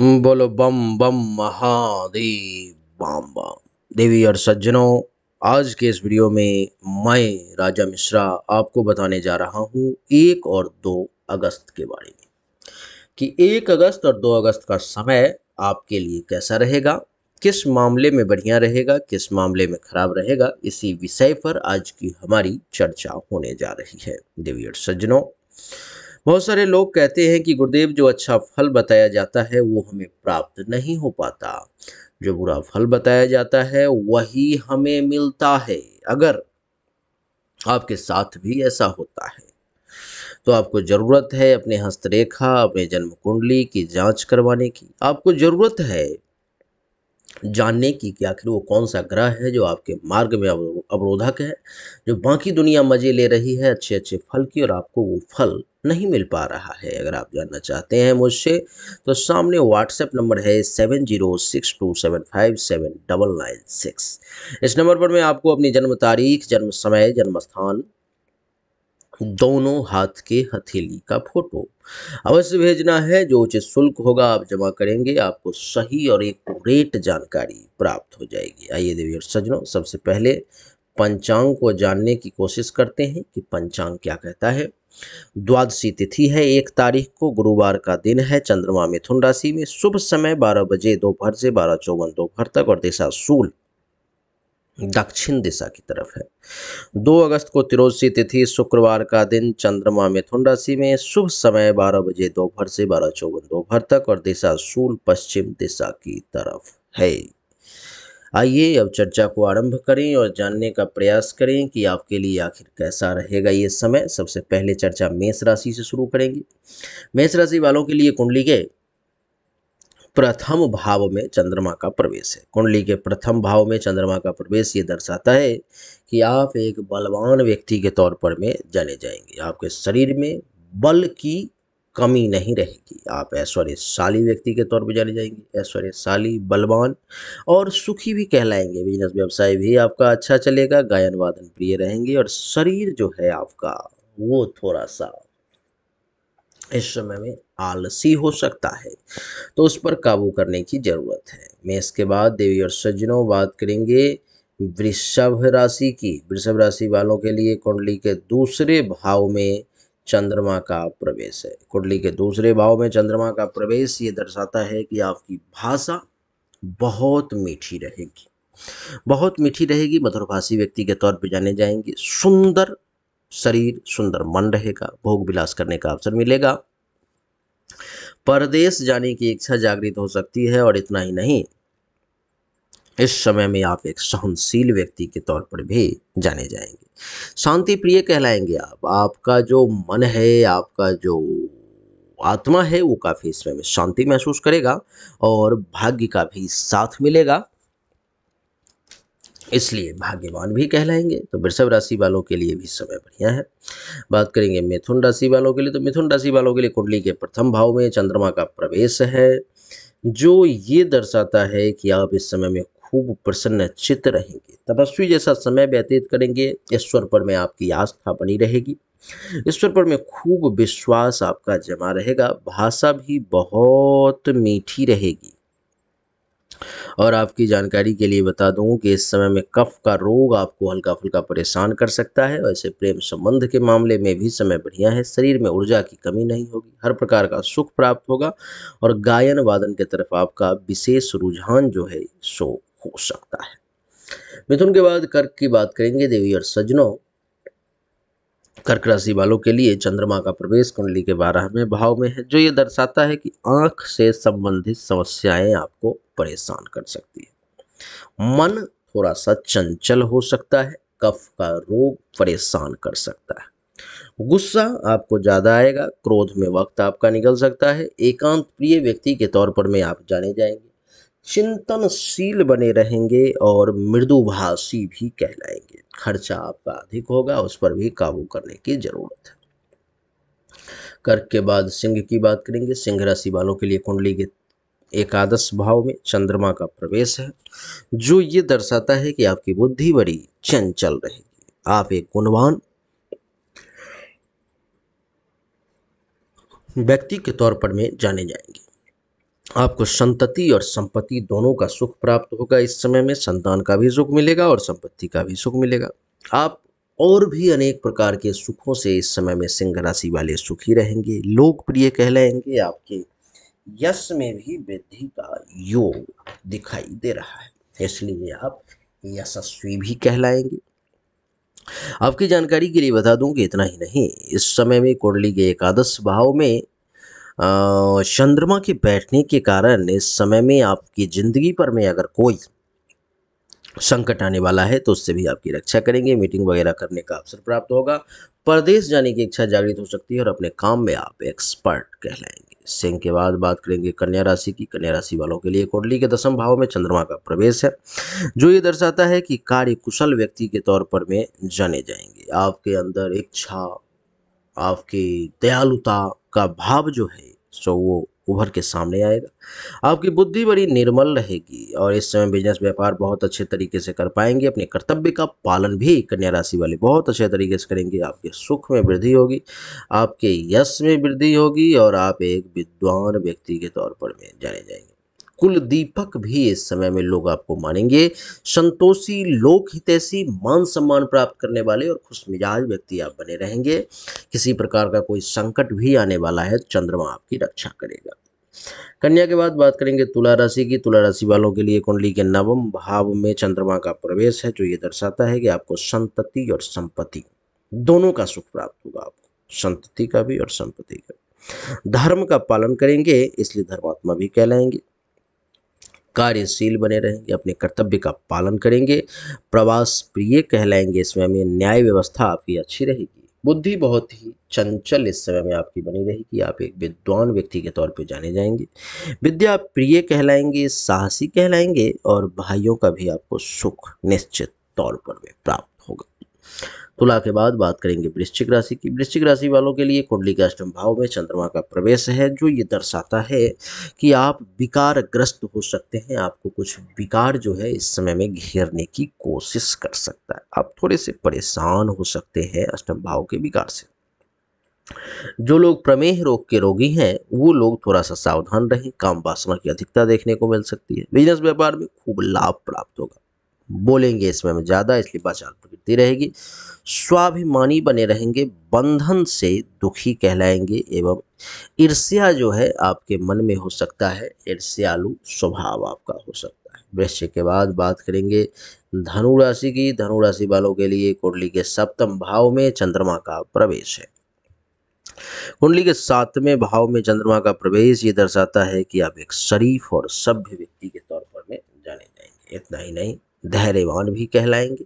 हम्म, बोलो बम बम महादेव बम बम देवी और सज्जनों आज के इस वीडियो में मैं राजा मिश्रा आपको बताने जा रहा हूँ एक और दो अगस्त के बारे में कि एक अगस्त और दो अगस्त का समय आपके लिए कैसा रहेगा किस मामले में बढ़िया रहेगा किस मामले में खराब रहेगा इसी विषय पर आज की हमारी चर्चा होने जा रही है देवी और सज्जनों बहुत सारे लोग कहते हैं कि गुरुदेव जो अच्छा फल बताया जाता है वो हमें प्राप्त नहीं हो पाता जो बुरा फल बताया जाता है वही हमें मिलता है अगर आपके साथ भी ऐसा होता है तो आपको ज़रूरत है अपने हस्तरेखा अपने जन्म कुंडली की जांच करवाने की आपको ज़रूरत है जानने की कि आखिर वो कौन सा ग्रह है जो आपके मार्ग में अवरोधक है जो बाकी दुनिया मज़े ले रही है अच्छे अच्छे फल की और आपको वो फल नहीं मिल पा रहा है अगर आप जानना चाहते हैं मुझसे तो सामने व्हाट्सएप नंबर है seven zero six two seven five seven double nine six इस नंबर पर मैं आपको अपनी जन्म तारीख जन्म समय जन्म स्थान दोनों हाथ के हथेली का फोटो अवश्य भेजना है जो उचित शुल्क होगा आप जमा करेंगे आपको सही और एक रेट जानकारी प्राप्त हो जाएगी आइए देवी और सजनों सबसे पहले पंचांग को जानने की कोशिश करते हैं कि पंचांग क्या कहता है द्वादशी तिथि है एक तारीख को गुरुवार का दिन है चंद्रमा मिथुन राशि में शुभ समय बारह बजे दोपहर से बारह चौवन दोपहर तक और दिशा सूल दक्षिण दिशा की तरफ है 2 अगस्त को तिरोसी तिथि शुक्रवार का दिन चंद्रमा मिथुन राशि में शुभ समय 12 बजे दोपहर से बारह चौवन दोपहर तक और दिशा सूल पश्चिम दिशा की तरफ है आइए अब चर्चा को आरंभ करें और जानने का प्रयास करें कि आपके लिए आखिर कैसा रहेगा ये समय सबसे पहले चर्चा मेष राशि से शुरू करेंगे मेष राशि वालों के लिए कुंडली के प्रथम भाव में चंद्रमा का प्रवेश है कुंडली के प्रथम भाव में चंद्रमा का प्रवेश ये दर्शाता है कि आप एक बलवान व्यक्ति के तौर पर में जाने जाएंगे आपके शरीर में बल की कमी नहीं रहेगी आप ऐश्वर्यशाली व्यक्ति के तौर पर जाने जाएंगे ऐश्वर्यशाली बलवान और सुखी भी कहलाएंगे बिजनेस व्यवसाय भी आपका अच्छा चलेगा गायन वादन प्रिय रहेंगे और शरीर जो है आपका वो थोड़ा सा इस समय में आलसी हो सकता है तो उस पर काबू करने की ज़रूरत है मैं इसके बाद देवी और सज्जनों बात करेंगे वृषभ राशि की वृषभ राशि वालों के लिए कुंडली के दूसरे भाव में चंद्रमा का प्रवेश है कुंडली के दूसरे भाव में चंद्रमा का प्रवेश ये दर्शाता है कि आपकी भाषा बहुत मीठी रहेगी बहुत मीठी रहेगी मधुरभाषी व्यक्ति के तौर पर जाने जाएंगे सुंदर शरीर सुंदर मन रहेगा भोग विलास करने का अवसर मिलेगा परदेश जाने की इच्छा जागृत हो सकती है और इतना ही नहीं इस समय में आप एक सहनशील व्यक्ति के तौर पर भी जाने जाएंगे शांति प्रिय कहलाएंगे आप आपका जो मन है आपका जो आत्मा है वो काफ़ी समय में शांति महसूस करेगा और भाग्य का भी साथ मिलेगा इसलिए भाग्यवान भी कहलाएंगे तो वृषभ राशि वालों के लिए भी समय बढ़िया है बात करेंगे मिथुन राशि वालों के लिए तो मिथुन राशि वालों के लिए कुंडली के प्रथम भाव में चंद्रमा का प्रवेश है जो ये दर्शाता है कि आप इस समय में खूब प्रसन्न चित्त रहेंगे तपस्वी जैसा समय व्यतीत करेंगे ईश्वर पर में आपकी आस्था बनी रहेगी ईश्वर पर में खूब विश्वास आपका जमा रहेगा भाषा भी बहुत मीठी रहेगी और आपकी जानकारी के लिए बता दूं कि इस समय में कफ का रोग आपको हल्का फुल्का परेशान कर सकता है वैसे प्रेम संबंध के मामले में भी समय बढ़िया है शरीर में ऊर्जा की कमी नहीं होगी हर प्रकार का सुख प्राप्त होगा और गायन वादन की तरफ आपका विशेष रुझान जो है सो हो सकता है मिथुन के बाद कर्क की बात करेंगे देवी और सज्जनों कर्क राशि वालों के लिए चंद्रमा का प्रवेश कुंडली के बारहवें भाव में है जो ये दर्शाता है कि आंख से संबंधित समस्याएं आपको परेशान कर सकती है मन थोड़ा सा चंचल हो सकता है कफ का रोग परेशान कर सकता है गुस्सा आपको ज़्यादा आएगा क्रोध में वक्त आपका निकल सकता है एकांत प्रिय व्यक्ति के तौर पर मैं आप जाने जाएंगे चिंतनशील बने रहेंगे और मृदुभाषी भी कहलाएंगे खर्चा आपका अधिक होगा उस पर भी काबू करने की ज़रूरत है कर्क के बाद सिंह की बात करेंगे सिंह राशि वालों के लिए कुंडली के एकादश भाव में चंद्रमा का प्रवेश है जो ये दर्शाता है कि आपकी बुद्धि बड़ी चंचल रहेगी आप एक गुणवान व्यक्ति के तौर पर में जाने जाएंगे आपको संतति और संपत्ति दोनों का सुख प्राप्त होगा इस समय में संतान का भी सुख मिलेगा और संपत्ति का भी सुख मिलेगा आप और भी अनेक प्रकार के सुखों से इस समय में सिंह राशि वाले सुखी रहेंगे लोकप्रिय कहलाएंगे आपके यश में भी वृद्धि का योग दिखाई दे रहा है इसलिए आप यशस्वी भी कहलाएंगे आपकी जानकारी के लिए बता दूं कि इतना ही नहीं इस समय में कुंडली के एकादश भाव में चंद्रमा के बैठने के कारण इस समय में आपकी ज़िंदगी पर में अगर कोई संकट आने वाला है तो उससे भी आपकी रक्षा करेंगे मीटिंग वगैरह करने का अवसर प्राप्त होगा परदेश जाने की इच्छा जागृत हो सकती है और अपने काम में आप एक्सपर्ट कहलाएंगे सिंह के बाद बात करेंगे कन्या राशि की कन्या राशि वालों के लिए कुंडली के दसम भाव में चंद्रमा का प्रवेश है जो ये दर्शाता है कि कार्य कुशल व्यक्ति के तौर पर में जाने जाएंगे आपके अंदर इच्छा आपकी दयालुता का भाव जो है सो वो उभर के सामने आएगा आपकी बुद्धि बड़ी निर्मल रहेगी और इस समय बिजनेस व्यापार बहुत अच्छे तरीके से कर पाएंगे अपने कर्तव्य का पालन भी कन्या राशि वाले बहुत अच्छे तरीके से करेंगे आपके सुख में वृद्धि होगी आपके यश में वृद्धि होगी और आप एक विद्वान व्यक्ति के तौर पर में जाने जाएंगे कुलदीपक भी इस समय में लोग आपको मानेंगे संतोषी लोक हितैषी मान सम्मान प्राप्त करने वाले और खुश मिजाज व्यक्ति आप बने रहेंगे किसी प्रकार का कोई संकट भी आने वाला है चंद्रमा आपकी रक्षा करेगा कन्या के बाद बात करेंगे तुला राशि की तुला राशि वालों के लिए कुंडली के नवम भाव में चंद्रमा का प्रवेश है जो ये दर्शाता है कि आपको संतति और संपत्ति दोनों का सुख प्राप्त होगा आपको संतति का भी और संपत्ति का धर्म का पालन करेंगे इसलिए धर्मात्मा भी कहलाएंगे कार्यशील बने रहेंगे अपने कर्तव्य का पालन करेंगे प्रवास प्रिय कहलाएंगे इस समय में न्याय व्यवस्था आपकी अच्छी रहेगी बुद्धि बहुत ही चंचल इस समय में आपकी बनी रहेगी आप एक विद्वान व्यक्ति के तौर पर जाने जाएंगे विद्या प्रिय कहलाएंगे साहसी कहलाएंगे और भाइयों का भी आपको सुख निश्चित तौर पर प्राप्त होगा तुला के बाद बात करेंगे वृश्चिक राशि की वृश्चिक राशि वालों के लिए कुंडली के अष्टम भाव में चंद्रमा का प्रवेश है जो ये दर्शाता है कि आप विकार ग्रस्त हो सकते हैं आपको कुछ विकार जो है इस समय में घेरने की कोशिश कर सकता है आप थोड़े से परेशान हो सकते हैं अष्टम भाव के विकार से जो लोग प्रमेह रोग के रोगी हैं वो लोग थोड़ा सा सावधान रहें काम वासना की अधिकता देखने को मिल सकती है बिजनेस व्यापार में खूब लाभ प्राप्त होगा बोलेंगे इसमें हमें ज़्यादा इसलिए बाचाल प्रवृत्ति रहेगी स्वाभिमानी बने रहेंगे बंधन से दुखी कहलाएंगे एवं ईर्ष्या जो है आपके मन में हो सकता है ईर्ष्यालु स्वभाव आपका हो सकता है वृश्चिक के बाद बात करेंगे धनु राशि की धनु राशि वालों के लिए कुंडली के सप्तम भाव में चंद्रमा का प्रवेश है कुंडली के सातवें भाव में चंद्रमा का प्रवेश ये दर्शाता है कि आप एक शरीफ और सभ्य व्यक्ति के तौर पर में जाने जाएंगे इतना ही नहीं धैर्यवान भी कहलाएंगे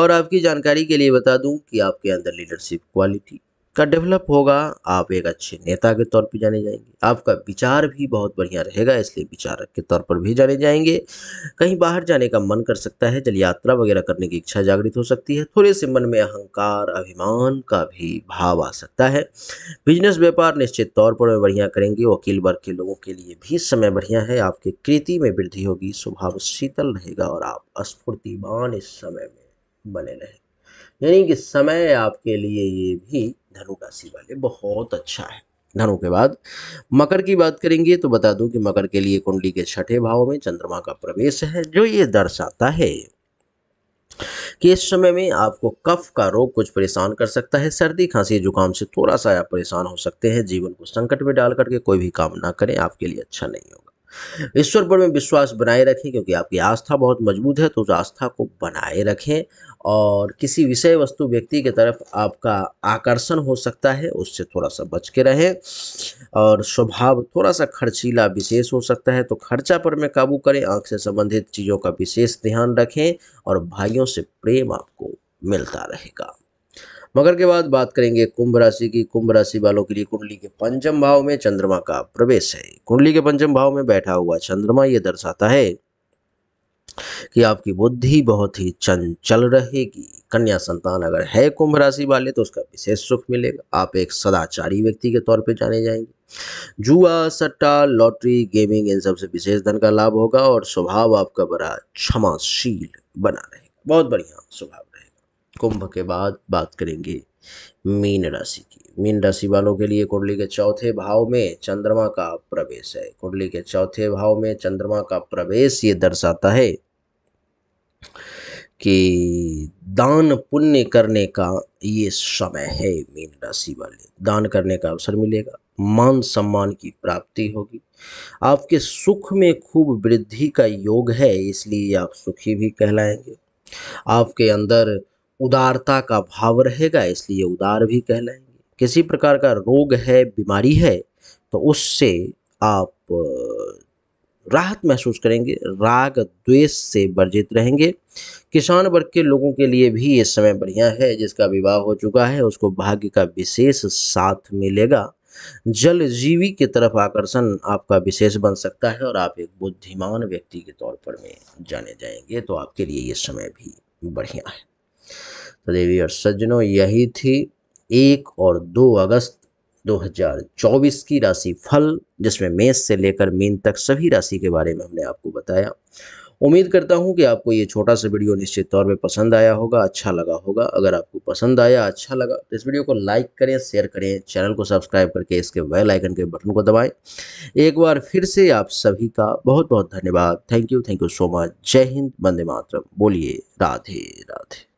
और आपकी जानकारी के लिए बता दूं कि आपके अंदर लीडरशिप क्वालिटी का डेवलप होगा आप एक अच्छे नेता के तौर पर जाने जाएंगे आपका विचार भी बहुत बढ़िया रहेगा इसलिए विचारक के तौर पर भी जाने जाएंगे कहीं बाहर जाने का मन कर सकता है जल यात्रा वगैरह करने की इच्छा जागृत हो सकती है थोड़े से मन में अहंकार अभिमान का भी भाव आ सकता है बिजनेस व्यापार निश्चित तौर पर बढ़िया करेंगे वकील वर्ग के लोगों के लिए भी समय बढ़िया है आपके कृति में वृद्धि होगी स्वभाव शीतल रहेगा और आप स्फूर्तिमान इस समय में बने रहें यानी कि समय आपके लिए ये भी धनु राशि वाले बहुत अच्छा है धनु के बाद मकर की बात करेंगे तो बता दूं कि मकर के लिए कुंडली के छठे भाव में चंद्रमा का प्रवेश है जो ये दर्शाता है कि इस समय में आपको कफ का रोग कुछ परेशान कर सकता है सर्दी खांसी जुकाम से थोड़ा सा आप परेशान हो सकते हैं जीवन को संकट में डाल करके कोई भी काम ना करें आपके लिए अच्छा नहीं होगा ईश्वर पर में विश्वास बनाए रखें क्योंकि आपकी आस्था बहुत मजबूत है तो उस आस्था को बनाए रखें और किसी विषय वस्तु व्यक्ति की तरफ आपका आकर्षण हो सकता है उससे थोड़ा सा बच के रहें और स्वभाव थोड़ा सा खर्चीला विशेष हो सकता है तो खर्चा पर में काबू करें आँख से संबंधित चीज़ों का विशेष ध्यान रखें और भाइयों से प्रेम आपको मिलता रहेगा मकर के बाद बात करेंगे कुंभ राशि की कुंभ राशि वालों के लिए कुंडली के पंचम भाव में चंद्रमा का प्रवेश है कुंडली के पंचम भाव में बैठा हुआ चंद्रमा ये दर्शाता है कि आपकी बुद्धि बहुत ही चंचल रहेगी कन्या संतान अगर है कुंभ राशि वाले तो उसका विशेष सुख मिलेगा आप एक सदाचारी व्यक्ति के तौर पर जाने जाएंगे जुआ सट्टा लॉटरी गेमिंग इन सबसे विशेष धन का लाभ होगा और स्वभाव आपका बड़ा क्षमाशील बना रहेगा बहुत बढ़िया स्वभाव कुंभ के बाद बात करेंगे मीन राशि की मीन राशि वालों के लिए कुंडली के चौथे भाव में चंद्रमा का प्रवेश है कुंडली के चौथे भाव में चंद्रमा का प्रवेश ये दर्शाता है कि दान पुण्य करने का ये समय है मीन राशि वाले दान करने का अवसर मिलेगा मान सम्मान की प्राप्ति होगी आपके सुख में खूब वृद्धि का योग है इसलिए आप सुखी भी कहलाएंगे आपके अंदर उदारता का भाव रहेगा इसलिए उदार भी कहलाएंगे किसी प्रकार का रोग है बीमारी है तो उससे आप राहत महसूस करेंगे राग द्वेष से वर्जित रहेंगे किसान वर्ग के लोगों के लिए भी ये समय बढ़िया है जिसका विवाह हो चुका है उसको भाग्य का विशेष साथ मिलेगा जल जीवी की तरफ आकर्षण आपका विशेष बन सकता है और आप एक बुद्धिमान व्यक्ति के तौर पर में जाने जाएंगे तो आपके लिए ये समय भी बढ़िया है तो देवी और सज्जनों यही थी एक और दो अगस्त 2024 की राशि फल जिसमें मेष से लेकर मीन तक सभी राशि के बारे में हमने आपको बताया उम्मीद करता हूं कि आपको ये छोटा सा वीडियो निश्चित तौर पे पसंद आया होगा अच्छा लगा होगा अगर आपको पसंद आया अच्छा लगा तो इस वीडियो को लाइक करें शेयर करें चैनल को सब्सक्राइब करके इसके बेल आइकन के बटन को दबाएं एक बार फिर से आप सभी का बहुत बहुत धन्यवाद thank you thank you so much Jai Hind वंदे मातरम बोलिए राधे राधे